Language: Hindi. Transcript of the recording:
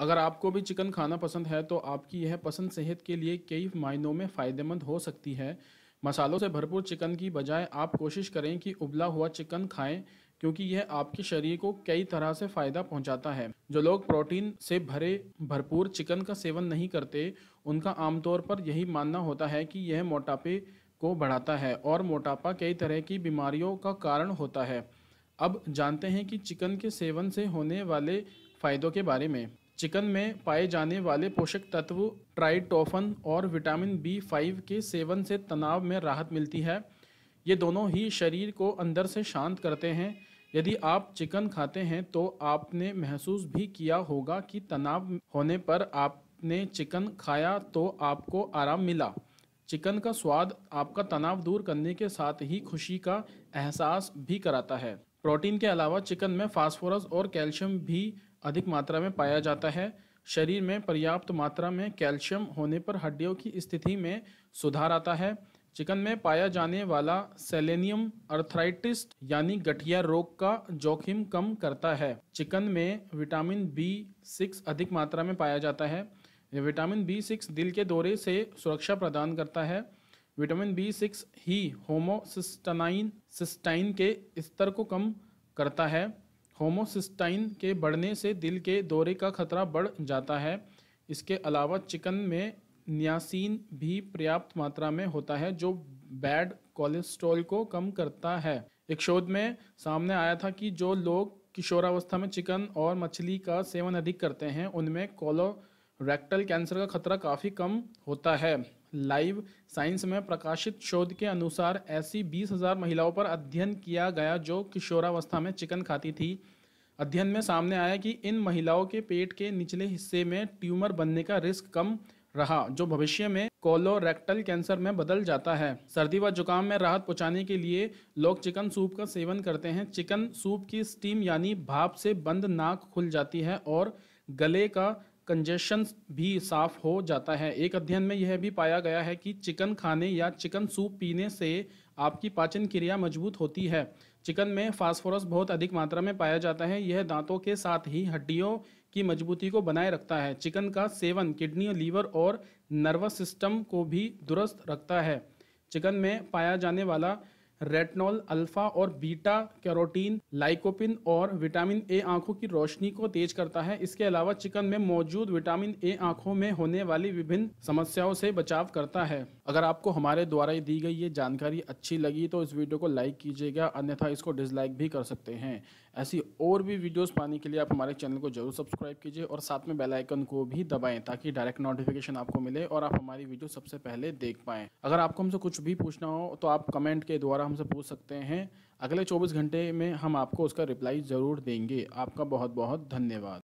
अगर आपको भी चिकन खाना पसंद है तो आपकी यह पसंद सेहत के लिए कई मायनों में फ़ायदेमंद हो सकती है मसालों से भरपूर चिकन की बजाय आप कोशिश करें कि उबला हुआ चिकन खाएं क्योंकि यह आपके शरीर को कई तरह से फ़ायदा पहुंचाता है जो लोग प्रोटीन से भरे भरपूर चिकन का सेवन नहीं करते उनका आमतौर पर यही मानना होता है कि यह मोटापे को बढ़ाता है और मोटापा कई तरह की बीमारियों का कारण होता है अब जानते हैं कि चिकन के सेवन से होने वाले फ़ायदों के बारे में चिकन में पाए जाने वाले पोषक तत्व ट्राइटोफन और विटामिन बी फाइव के सेवन से तनाव में राहत मिलती है ये दोनों ही शरीर को अंदर से शांत करते हैं यदि आप चिकन खाते हैं तो आपने महसूस भी किया होगा कि तनाव होने पर आपने चिकन खाया तो आपको आराम मिला चिकन का स्वाद आपका तनाव दूर करने के साथ ही खुशी का एहसास भी कराता है प्रोटीन के अलावा चिकन में फास्फोरस और कैल्शियम भी अधिक मात्रा में पाया जाता है शरीर में पर्याप्त मात्रा में कैल्शियम होने पर हड्डियों की स्थिति में सुधार आता है चिकन में पाया जाने वाला सेलेनियम अर्थराइटिस यानी गठिया रोग का जोखिम कम करता है चिकन में विटामिन बी सिक्स अधिक मात्रा में पाया जाता है विटामिन बी सिक्स दिल के दौरे से सुरक्षा प्रदान करता है विटामिन बी सिक्स ही होमोसिस्टनाइन सिस्टाइन के स्तर को कम करता है होमोसिस्टाइन के बढ़ने से दिल के दौरे का खतरा बढ़ जाता है इसके अलावा चिकन में न्यासिन भी पर्याप्त मात्रा में होता है जो बैड कोलेस्ट्रॉल को कम करता है एक शोध में सामने आया था कि जो लोग किशोरावस्था में चिकन और मछली का सेवन अधिक करते हैं उनमें कोलोरेक्टल कैंसर का खतरा काफ़ी कम होता है लाइव साइंस में प्रकाशित शोध के अनुसार ऐसी बीस हजार महिलाओं पर अध्ययन किया गया जो किशोरावस्था में चिकन खाती थी अध्ययन में सामने आया कि इन महिलाओं के पेट के निचले हिस्से में ट्यूमर बनने का रिस्क कम रहा जो भविष्य में कोलोरेक्टल कैंसर में बदल जाता है सर्दी व जुकाम में राहत पहुंचाने के लिए लोग चिकन सूप का सेवन करते हैं चिकन सूप की स्टीम यानी भाप से बंद नाक खुल जाती है और गले का कंजेशन भी साफ हो जाता है एक अध्ययन में यह भी पाया गया है कि चिकन खाने या चिकन सूप पीने से आपकी पाचन क्रिया मजबूत होती है चिकन में फास्फोरस बहुत अधिक मात्रा में पाया जाता है यह दांतों के साथ ही हड्डियों की मजबूती को बनाए रखता है चिकन का सेवन किडनी लीवर और नर्वस सिस्टम को भी दुरुस्त रखता है चिकन में पाया जाने वाला रेटनॉल अल्फा और बीटा कैरोटीन लाइकोपिन और विटामिन ए आंखों की रोशनी को तेज करता है इसके अलावा चिकन में मौजूद विटामिन ए आंखों में होने वाली विभिन्न समस्याओं से बचाव करता है अगर आपको हमारे द्वारा दी गई ये जानकारी अच्छी लगी तो इस वीडियो को लाइक कीजिएगा अन्यथा इसको डिसलाइक भी कर सकते हैं ऐसी और भी वीडियोस पाने के लिए आप हमारे चैनल को जरूर सब्सक्राइब कीजिए और साथ में बेल आइकन को भी दबाएं ताकि डायरेक्ट नोटिफिकेशन आपको मिले और आप हमारी वीडियो सबसे पहले देख पाएँ अगर आपको हमसे कुछ भी पूछना हो तो आप कमेंट के द्वारा हमसे पूछ सकते हैं अगले चौबीस घंटे में हम आपको उसका रिप्लाई ज़रूर देंगे आपका बहुत बहुत धन्यवाद